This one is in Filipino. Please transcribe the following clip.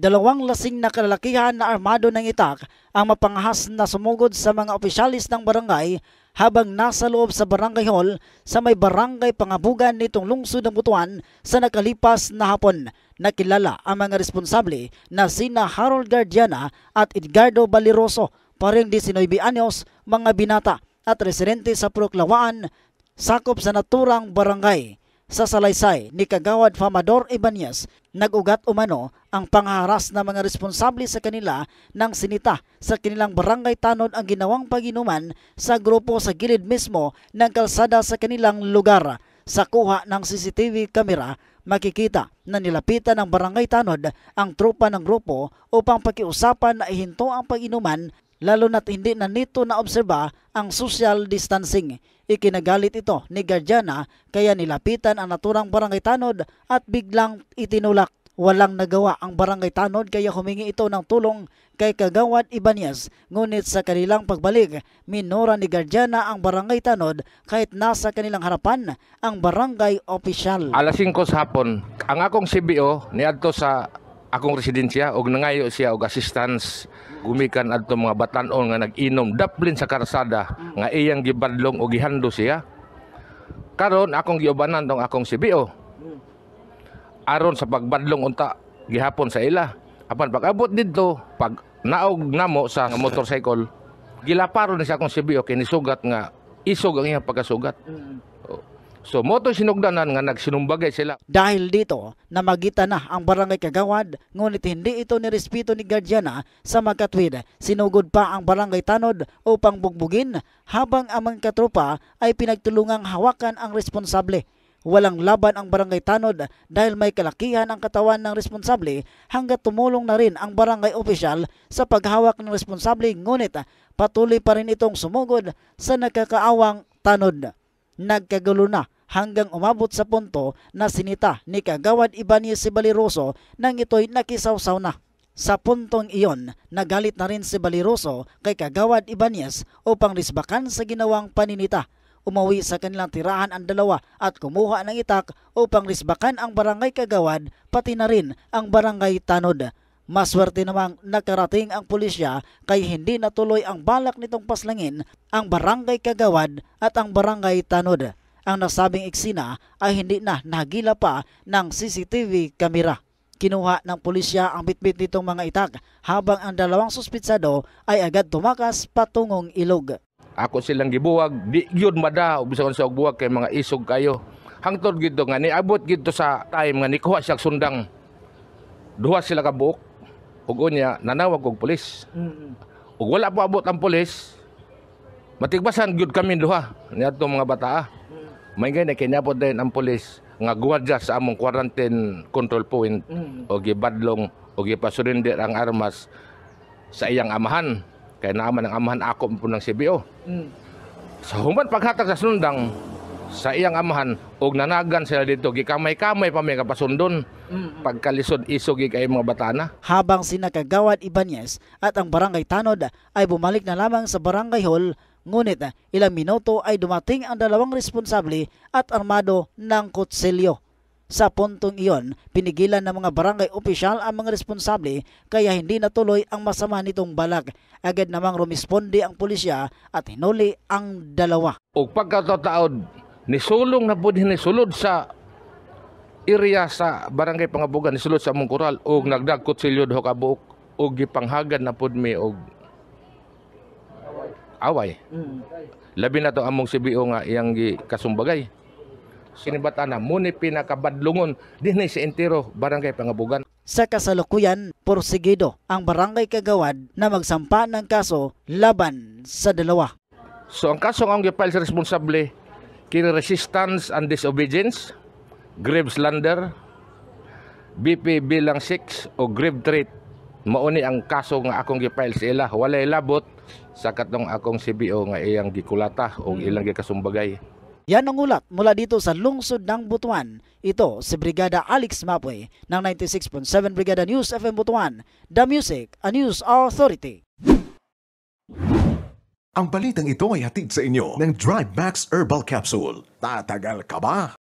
dalawang lasing na kalalakihan na armado ng itak ang mapanghas na sumugod sa mga opisyalis ng barangay habang nasa loob sa barangay hall sa may barangay pangabugan nitong lungsod ng Butuan sa nakalipas na hapon. Nakilala ang mga responsable na sina Harold Gardiana at Edgardo Baliroso, pareng 19 anyos, mga binata at residente sa Proklawaan, sakop sa naturang barangay sa salaysay ni Kagawad Famador Ibanez, nagugat umano ang pangharas ng mga responsable sa kanila ng sinita sa kanilang barangay tanod ang ginawang paginuman sa grupo sa gilid mismo ng kalsada sa kanilang lugar. Sa kuha ng CCTV camera makikita na nilapitan ng barangay tanod ang tropa ng grupo upang pakiusapan na ihinto ang paginuman lalo na't hindi na nito naobserba ang social distancing. Ikinagalit ito ni Gardiana kaya nilapitan ang naturang barangay tanod at biglang itinulak. Walang nagawa ang barangay tanod kaya humingi ito ng tulong kay Kagawad Ibanez. Ngunit sa kanilang pagbalik, minura ni Gardiana ang barangay tanod kahit nasa kanilang harapan ang barangay opisyal. Alas 5 sa hapon, ang akong CBO niadto sa akong residensya og nangayo siya og assistance gumikan adto mga batan nga nag-inom daplin sa karsada nga iyang gibadlong og gihando siya karon akong giubanan tong akong CBO aron sa pagbadlong unta gihapon sa ila apan pag-abot didto pag naog namo sa motorcycle gilaparon ni sa akong CBO kini sugat nga isog ang iyang pagkasugat mm. oh. So moto sinugdanan nga nagsinumbagay sila. Dahil dito, namagitan na ang barangay Kagawad, ngunit hindi ito nirespeto ni Guardiana ah, sa magkatwid. Sinugod pa ang barangay Tanod upang bugbugin habang ang mga katropa ay pinagtulungang hawakan ang responsable. Walang laban ang barangay Tanod dahil may kalakihan ang katawan ng responsable hanggat tumulong na rin ang barangay opisyal sa paghawak ng responsable ngunit patuloy pa rin itong sumugod sa nakakaawang Tanod nagkagulo na hanggang umabot sa punto na sinita ni Kagawad Ibanez si nang ito'y nakisawsaw na. Sa puntong iyon, nagalit na rin si Baliroso kay Kagawad Ibanez upang risbakan sa ginawang paninita. Umawi sa kanilang tirahan ang dalawa at kumuha ng itak upang risbakan ang barangay Kagawad pati na rin ang barangay Tanod. Maswerte namang nakarating ang pulisya kay hindi natuloy ang balak nitong paslangin ang barangay Kagawad at ang barangay Tanod. Ang nasabing eksena ay hindi na nagila pa ng CCTV kamera. Kinuha ng pulisya ang bitbit nitong mga itak habang ang dalawang suspitsado ay agad tumakas patungong ilog. Ako silang gibuwag, di yun mada, ubisaon sa buwag kay mga isog kayo. Hangtod gito nga, niabot gito sa time nga nikuha siya sundang duha sila ka buok ug unya nanawag og pulis. Mm. Ug wala po abot ang pulis. Matigbasan gyud kami duha niadto mga bataa. Mm. na gani kinyapod din ang pulis nga guwardiya sa among quarantine control point mm. og gibadlong og gipasurrender ang armas sa iyang amahan. Kaya naaman ang amahan ako po ng CBO. Mm. Sa human paghatag sa sundang, sa iyang amahan og nanagan sila dito gikamay-kamay pa may kapasundon pagkalisod isog kay mga batana habang sina Kagawad Ibanez at ang barangay Tanod ay bumalik na lamang sa barangay hall ngunit ilang minuto ay dumating ang dalawang responsable at armado ng kutsilyo sa puntong iyon, pinigilan ng mga barangay opisyal ang mga responsable kaya hindi natuloy ang masama nitong balak Agad namang rumisponde ang pulisya at hinuli ang dalawa. og pagkatataod nisulong na po din sulod sa iriya sa barangay Pangabugan nisulod sa Mungkural og nagdagkot kutsilyo do kabuok og gipanghagad na pud mi og away. Mm. Labi na to among CBO nga iyang kasumbagay. Kinibatan na muni pinakabadlungon dinhi sa si entero barangay Pangabugan. Sa kasalukuyan, porsigido ang barangay Kagawad na magsampa ng kaso laban sa dalawa. So ang kaso nga ang gipile sa responsable Kill Resistance and Disobedience, Grave Slander, BP bilang 6 o Grave Threat. Mauni ang kaso nga akong gipile sa ila. Walay labot sa katong akong CBO nga iyang gikulata o mm. ilang gikasumbagay. Yan ang ulat mula dito sa lungsod ng Butuan. Ito si Brigada Alex Mapoy ng 96.7 Brigada News FM Butuan, The Music, a News Authority. Ang balitang ito ay hatid sa inyo ng Drive Max Herbal Capsule. Tatagal ka ba?